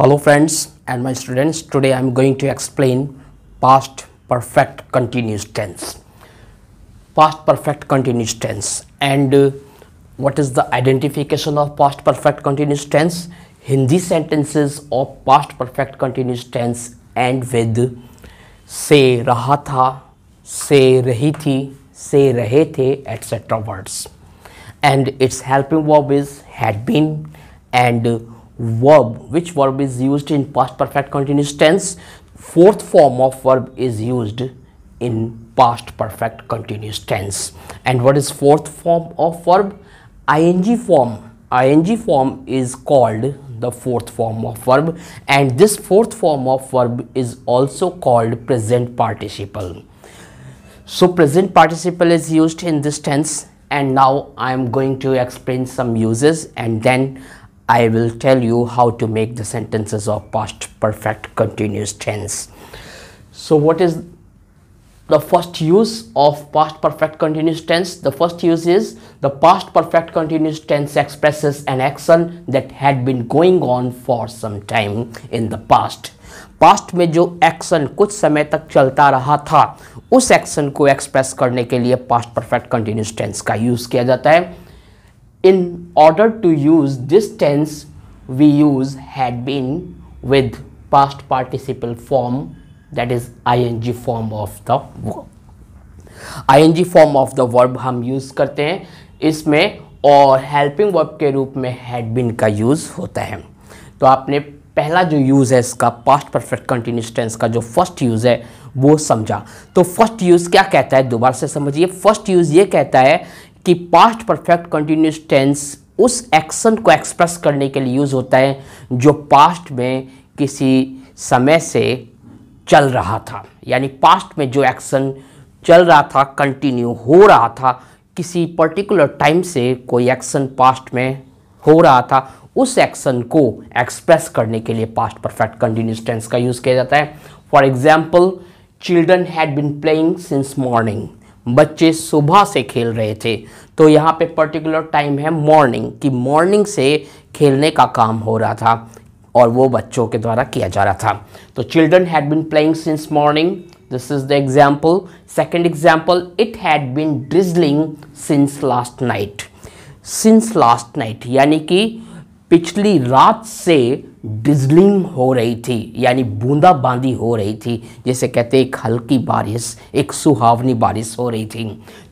Hello friends and my students today I'm going to explain past perfect continuous tense past perfect continuous tense and uh, what is the identification of past perfect continuous tense Hindi sentences of past perfect continuous tense end with say, raha tha, say, rahi thi, say, रहे the, etc words and its helping verb is had been and uh, verb which verb is used in past perfect continuous tense fourth form of verb is used in past perfect continuous tense and what is fourth form of verb ing form ing form is called the fourth form of verb and this fourth form of verb is also called present participle so present participle is used in this tense and now i am going to explain some uses and then I will tell you how to make the sentences of past perfect continuous tense. So what is the first use of past perfect continuous tense? The first use is the past perfect continuous tense expresses an action that had been going on for some time in the past. Past में जो action कुछ समय तक चलता रहा था उस action को एक्सप्रेस करने के लिए पास्ट परफेक्ट कंटिन्यूस टेंस का यूज़ किया जाता है in order to use this tense we use had been with past participle form that is ing form of the verb ing form of the verb हम use करते हैं इसमें और helping verb के रूप में हैड बिन का use होता है तो आपने पहला जो यूज़ है इसका पास्ट परफेक्ट कंटिन्यूस टेंस का जो फर्स्ट यूज़ है वो समझा तो फर्स्ट यूज़ क्या कहता है दोबारा से समझिए फर्स्ट यूज़ ये कहता है कि पास्ट परफेक्ट कंटिन्यूस टेंस उस एक्शन को एक्सप्रेस करने के लिए यूज़ होता है जो पास्ट में किसी समय से चल रहा था यानी पास्ट में जो एक्शन चल रहा था कंटिन्यू हो रहा था किसी पर्टिकुलर टाइम से कोई एक्शन पास्ट में हो रहा था उस एक्शन को एक्सप्रेस करने के लिए पास्ट परफेक्ट कंटिन्यूस टेंस का यूज़ किया जाता है for example children had been playing since morning बच्चे सुबह से खेल रहे थे तो यहाँ पे पर्टिकुलर टाइम है मॉर्निंग कि मॉर्निंग से खेलने का काम हो रहा था और वो बच्चों के द्वारा किया जा रहा था तो children had been playing since morning this is the example second example it had been drizzling since last night since last night यानी कि पिछली रात से डिजलिंग हो रही थी यानी बूंदाबांदी हो रही थी जैसे कहते एक हल्की बारिश एक सुहावनी बारिश हो रही थी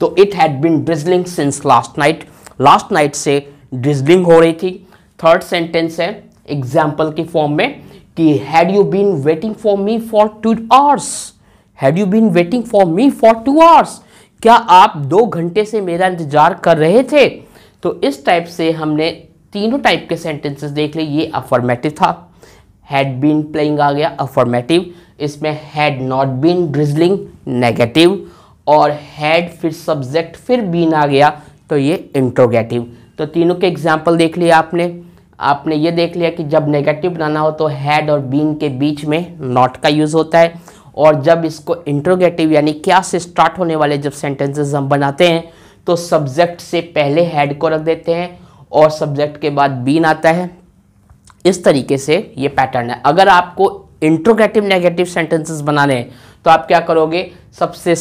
तो it had been drizzling since last night last night से ड्रिजलिंग हो रही थी थर्ड सेंटेंस है एग्जाम्पल के फॉर्म में कि had you been waiting for me for two hours had you been waiting for me for two hours क्या आप दो घंटे से मेरा इंतजार कर रहे थे तो इस टाइप से हमने तीनों टाइप के सेंटेंसेस देख ले ये अफॉर्मेटिव था हैड बीन प्लेइंग आ गया अफॉर्मेटिव इसमें had not been drizzling negative और हैड फिर सब्जेक्ट फिर बीन आ गया तो ये इंट्रोगेटिव तो तीनों के एग्जाम्पल देख लिए आपने आपने ये देख लिया कि जब नेगेटिव बनाना हो तो हैड और बीन के बीच में नॉट का यूज़ होता है और जब इसको इंट्रोगेटिव यानी क्या से स्टार्ट होने वाले जब सेंटेंसेस हम बनाते हैं तो सब्जेक्ट से पहले हैड को रख देते हैं और सब्जेक्ट के बाद बीन आता है इस तरीके से ये पैटर्न है अगर आपको इंट्रोगेटिव नेगेटिव सेंटेंसेस बनाने हैं तो आप क्या करोगे सबसे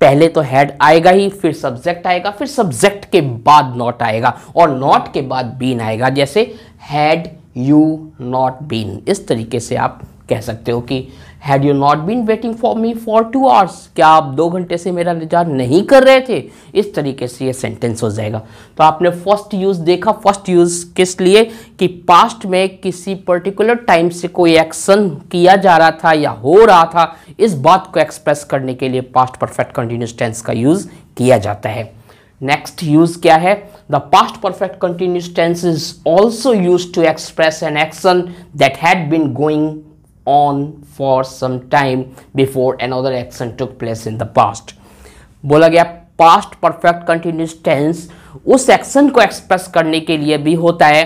पहले तो हेड आएगा ही फिर सब्जेक्ट आएगा फिर सब्जेक्ट के बाद नॉट आएगा और नॉट के बाद बीन आएगा जैसे हैड यू नॉट बीन इस तरीके से आप कह सकते हो कि had you not been waiting for me for two hours क्या आप दो घंटे से मेरा इंतजार नहीं कर रहे थे इस तरीके से ये सेंटेंस हो जाएगा तो आपने फर्स्ट यूज़ देखा फर्स्ट यूज़ किस लिए कि पास्ट में किसी पर्टिकुलर टाइम से कोई एक्शन किया जा रहा था या हो रहा था इस बात को एक्सप्रेस करने के लिए पास्ट परफेक्ट कंटिन्यूस टेंस का यूज़ किया जाता है नेक्स्ट यूज़ क्या है the past perfect continuous tense is also use to express an action that had been going on for some before before another action took place in the past बोला गया past perfect continuous tense उस action को express करने के लिए भी होता है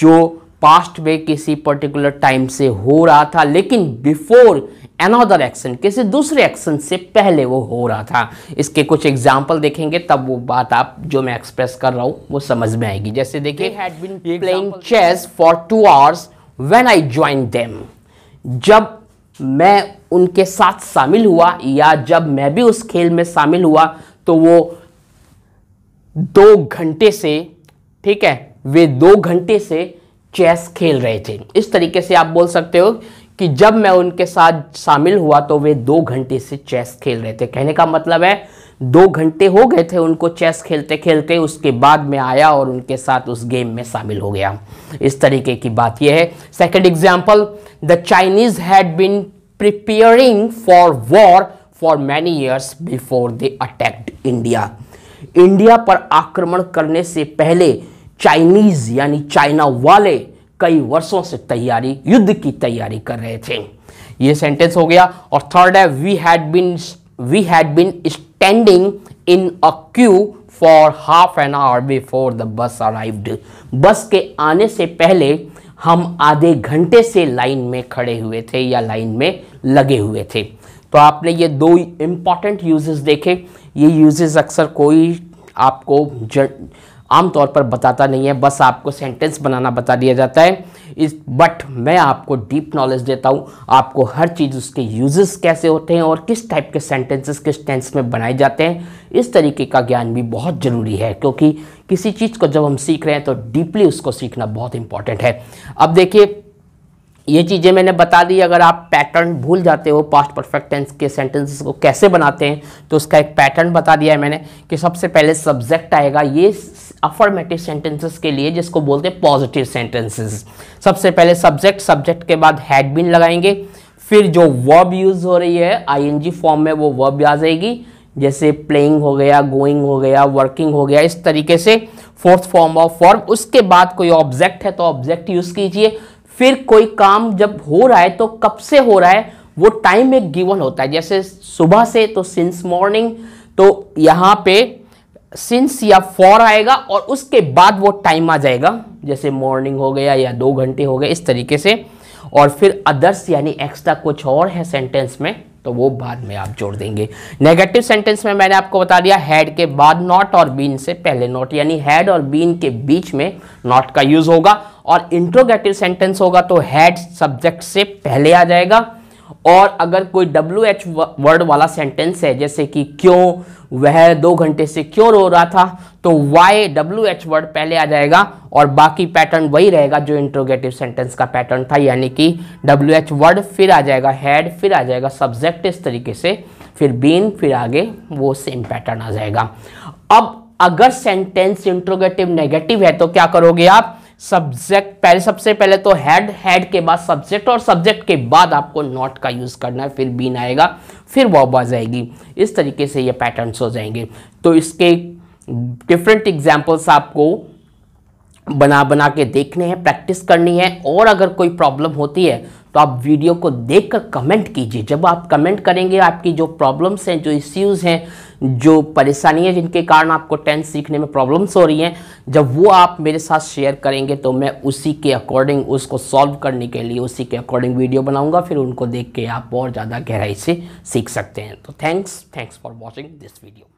जो पास्ट में किसी पर्टिकुलर टाइम से हो रहा था लेकिन बिफोर अनदर एक्शन किसी दूसरे एक्शन से पहले वो हो रहा था इसके कुछ एग्जाम्पल देखेंगे तब वो बात आप जो मैं एक्सप्रेस कर रहा हूँ वो समझ में आएगी जैसे देखिए playing chess for two hours when I join them जब मैं उनके साथ शामिल हुआ या जब मैं भी उस खेल में शामिल हुआ तो वो दो घंटे से ठीक है वे दो घंटे से चेस खेल रहे थे इस तरीके से आप बोल सकते हो कि जब मैं उनके साथ शामिल हुआ तो वे दो घंटे से चेस खेल रहे थे कहने का मतलब है दो घंटे हो गए थे उनको चेस खेलते खेलते उसके बाद में आया और उनके साथ उस गेम में शामिल हो गया इस तरीके की बात यह है second example the Chinese had been preparing for war for many years before they attacked India India पर आक्रमण करने से पहले चाइनीज यानी चाइना वाले कई वर्षों से तैयारी युद्ध की तैयारी कर रहे थे ये सेंटेंस हो गया और थर्ड है we had been we had been standing in a queue for half an hour before the bus arrived. बस के आने से पहले हम आधे घंटे से लाइन में खड़े हुए थे या लाइन में लगे हुए थे तो आपने ये दो इम्पॉर्टेंट यूजेस देखे ये यूजेस अक्सर कोई आपको आमतौर पर बताता नहीं है बस आपको सेंटेंस बनाना बता दिया जाता है इस बट मैं आपको डीप नॉलेज देता हूँ आपको हर चीज़ उसके यूजेस कैसे होते हैं और किस टाइप के सेंटेंसेस किस टेंस में बनाए जाते हैं इस तरीके का ज्ञान भी बहुत ज़रूरी है क्योंकि किसी चीज़ को जब हम सीख रहे हैं तो डीपली उसको सीखना बहुत इंपॉर्टेंट है अब देखिए ये चीज़ें मैंने बता दी अगर आप पैटर्न भूल जाते हो पास्ट परफेक्ट टेंस के सेंटेंसेस को कैसे बनाते हैं तो उसका एक पैटर्न बता दिया है मैंने कि सबसे पहले सब्जेक्ट आएगा ये अफर्मेटिव सेंटेंसेस के लिए जिसको बोलते हैं पॉजिटिव सेंटेंसेस सबसे पहले सब्जेक्ट सब्जेक्ट के बाद हैड बिन लगाएंगे फिर जो वर्ब यूज हो रही है आईएनजी फॉर्म में वो वर्ब आ जाएगी जैसे प्लेइंग हो गया गोइंग हो गया वर्किंग हो गया इस तरीके से फोर्थ फॉर्म ऑफ फॉर्म उसके बाद कोई ऑब्जेक्ट है तो ऑब्जेक्ट यूज कीजिए फिर कोई काम जब हो रहा है तो कब से हो रहा है वो टाइम एक गिवन होता है जैसे सुबह से तो सिंस मॉर्निंग तो यहाँ पे सिंस या फॉर आएगा और उसके बाद वो टाइम आ जाएगा जैसे मॉर्निंग हो गया या दो घंटे हो गए इस तरीके से और फिर अदर्स यानी एक्स्ट्रा कुछ और है सेंटेंस में तो वो बाद में आप जोड़ देंगे नेगेटिव सेंटेंस में मैंने आपको बता दिया हैड के बाद नॉट और बीन से पहले नॉट यानी हैड और बीन के बीच में नॉट का यूज होगा और इंट्रोगेटिव सेंटेंस होगा तो हैड सब्जेक्ट से पहले आ जाएगा और अगर कोई डब्ल्यू एच वर्ड वाला सेंटेंस है जैसे कि क्यों वह दो घंटे से क्यों रो रहा था तो वाई डब्ल्यू एच वर्ड पहले आ जाएगा और बाकी पैटर्न वही रहेगा जो इंट्रोगेटिव सेंटेंस का पैटर्न था यानी कि डब्ल्यू एच वर्ड फिर आ जाएगा हेड फिर आ जाएगा सब्जेक्ट इस तरीके से फिर बीन फिर आगे वो सेम पैटर्न आ जाएगा अब अगर सेंटेंस इंट्रोगेटिव नेगेटिव है तो क्या करोगे आप सब्जेक्ट पहले सबसे पहले तो हेड हेड के बाद सब्जेक्ट और सब्जेक्ट के बाद आपको नॉट का यूज़ करना है फिर बीन आएगा फिर वॉब आ जाएगी इस तरीके से ये पैटर्न्स हो जाएंगे तो इसके डिफरेंट एग्जाम्पल्स आपको बना बना के देखने हैं प्रैक्टिस करनी है और अगर कोई प्रॉब्लम होती है तो आप वीडियो को देखकर कमेंट कीजिए जब आप कमेंट करेंगे आपकी जो प्रॉब्लम्स हैं जो इश्यूज़ हैं जो परेशानी है जिनके कारण आपको टेंथ सीखने में प्रॉब्लम्स हो रही हैं जब वो आप मेरे साथ शेयर करेंगे तो मैं उसी के अकॉर्डिंग उसको सॉल्व करने के लिए उसी के अकॉर्डिंग वीडियो बनाऊंगा फिर उनको देख के आप और ज़्यादा गहराई से सीख सकते हैं तो thanks thanks for watching this video